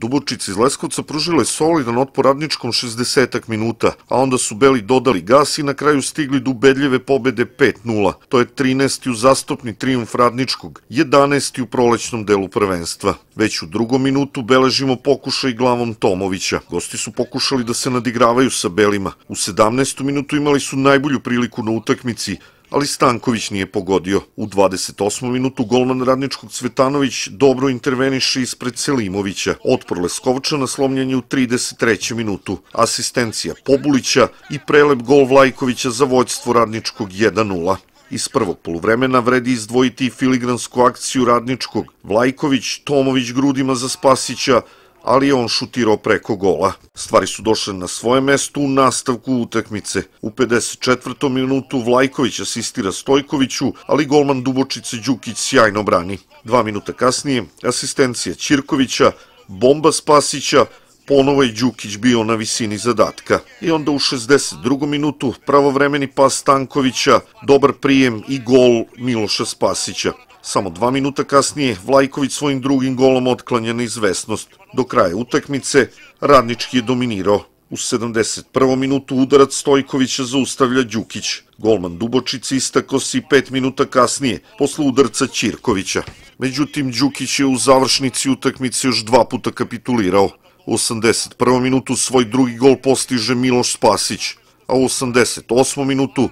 Dubočice iz Leskovca pružile solidan otpor radničkom 60 minuta, a onda su Beli dodali gas i na kraju stigli do ubedljive pobede 5-0. To je 13. u zastopni trijumf radničkog, 11. u prolećnom delu prvenstva. Već u drugom minutu beležimo pokušaj glavom Tomovića. Gosti su pokušali da se nadigravaju sa Belima. U 17. minutu imali su najbolju priliku na utakmici, ali Stanković nije pogodio. U 28. minutu golman radničkog Cvetanović dobro interveniše ispred Selimovića. Otpor Leskovčana na je u 33. minutu. Asistencija Pobulića i prelep gol Vlajkovića za vojstvo radničkog 1-0. Iz prvog poluvremena vredi izdvojiti filigransku akciju radničkog. Vlajković, Tomović grudima za Spasića, ali je on šutirao preko gola. Stvari su došle na svoje mesto u nastavku utakmice. U 54. minutu Vlajković asistira Stojkoviću, ali golman Dubočice Đukić sjajno brani. Dva minuta kasnije asistencija Ćirkovića, bomba Spasića, Ponovo je Đukić bio na visini zadatka. I onda u 62. minutu pravovremeni pas Tankovića, dobar prijem i gol Miloša Spasića. Samo dva minuta kasnije Vlajković svojim drugim golom otklanja neizvesnost. Do kraja utakmice radnički je dominirao. U 71. minutu udarac Stojkovića zaustavlja Đukić. Golman Dubočić istako si pet minuta kasnije, posle udarca Ćirkovića. Međutim, Đukić je u završnici utakmice još dva puta kapitulirao. U 81. minutu svoj drugi gol postiže Miloš Spasić, a u 88. minutu,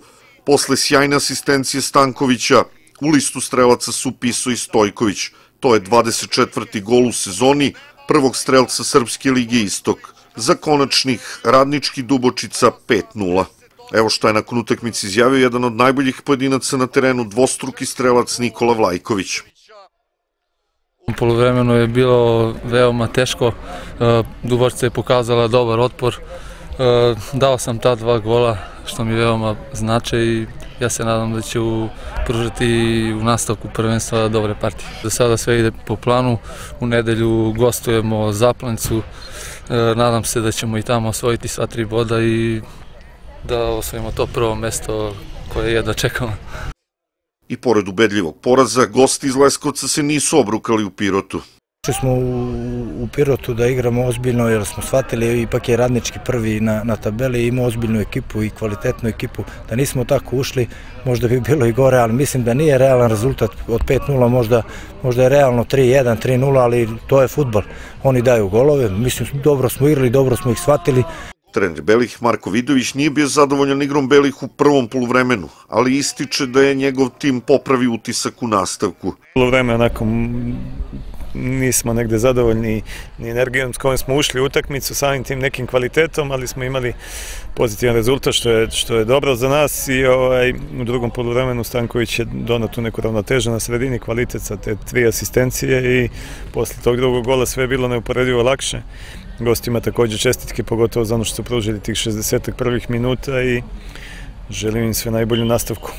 posle sjajne asistencije Stankovića, u listu strelaca su Piso i Stojković. To je 24. gol u sezoni prvog strelca Srpske ligi Istok. Za konačnih radnički Dubočica 5-0. Evo što je nakon utakmice izjavio jedan od najboljih pojedinaca na terenu dvostruki strelac Nikola Vlajković. U je bilo veoma teško, e, Dubočica je pokazala dobar otpor, e, dao sam ta dva gola što mi veoma znače i ja se nadam da ću pružati u nastavku prvenstva dobre partije. Za sada sve ide po planu, u nedelju gostujemo Zaplancu, e, nadam se da ćemo i tamo osvojiti sva tri boda i da osvojimo to prvo mesto koje je da čekamo. I pored ubedljivog poraza, gosti iz Leskovca se nisu obrukali u Pirotu u, Pirotu da igramo ozbiljno jer smo shvatili ipak je radnički prvi na, na tabeli, ima ozbiljnu ekipu i kvalitetnu ekipu. Da nismo tako ušli možda bi bilo i gore, ali mislim da nije realan rezultat od 5-0, možda, je realno 3-1, 3-0, ali to je futbal. Oni daju golove, mislim dobro smo igrali, dobro smo ih shvatili. Trener Belih Marko Vidović nije bio zadovoljan igrom Belih u prvom poluvremenu, ali ističe da je njegov tim popravi utisak u nastavku. Polovreme onako nismo negdje zadovoljni ni energijom s kojom smo ušli u utakmicu, samim tim nekim kvalitetom, ali smo imali pozitivan rezultat što je, što je dobro za nas i ovaj, u drugom poluvremenu Stanković je donao tu neku ravnotežu na sredini kvalitet sa te tri asistencije i poslije tog drugog gola sve je bilo neuporedivo lakše. Gostima također čestitke, pogotovo za ono što su pružili tih 60 prvih minuta i želim im sve najbolju nastavku.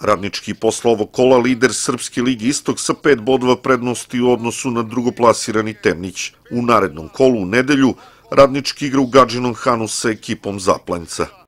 Radnički poslovo kola lider Srpske ligi Istok sa pet bodova prednosti u odnosu na drugoplasirani Temnić. U narednom kolu u nedelju Radnički igra u Gađinom Hanu sa ekipom Zaplenca.